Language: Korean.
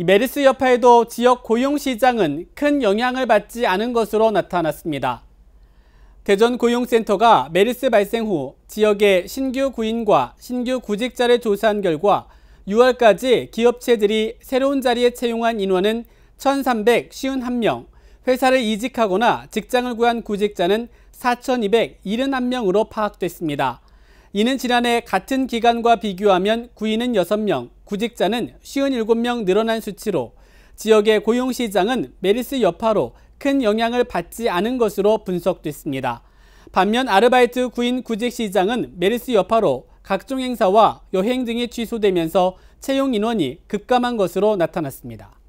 이 메르스 여파에도 지역 고용시장은 큰 영향을 받지 않은 것으로 나타났습니다. 대전 고용센터가 메르스 발생 후 지역의 신규 구인과 신규 구직자를 조사한 결과 6월까지 기업체들이 새로운 자리에 채용한 인원은 1,351명, 회사를 이직하거나 직장을 구한 구직자는 4,271명으로 파악됐습니다. 이는 지난해 같은 기간과 비교하면 구인은 6명, 구직자는 57명 늘어난 수치로 지역의 고용시장은 메리스 여파로 큰 영향을 받지 않은 것으로 분석됐습니다. 반면 아르바이트 구인 구직 시장은 메르스 여파로 각종 행사와 여행 등이 취소되면서 채용 인원이 급감한 것으로 나타났습니다.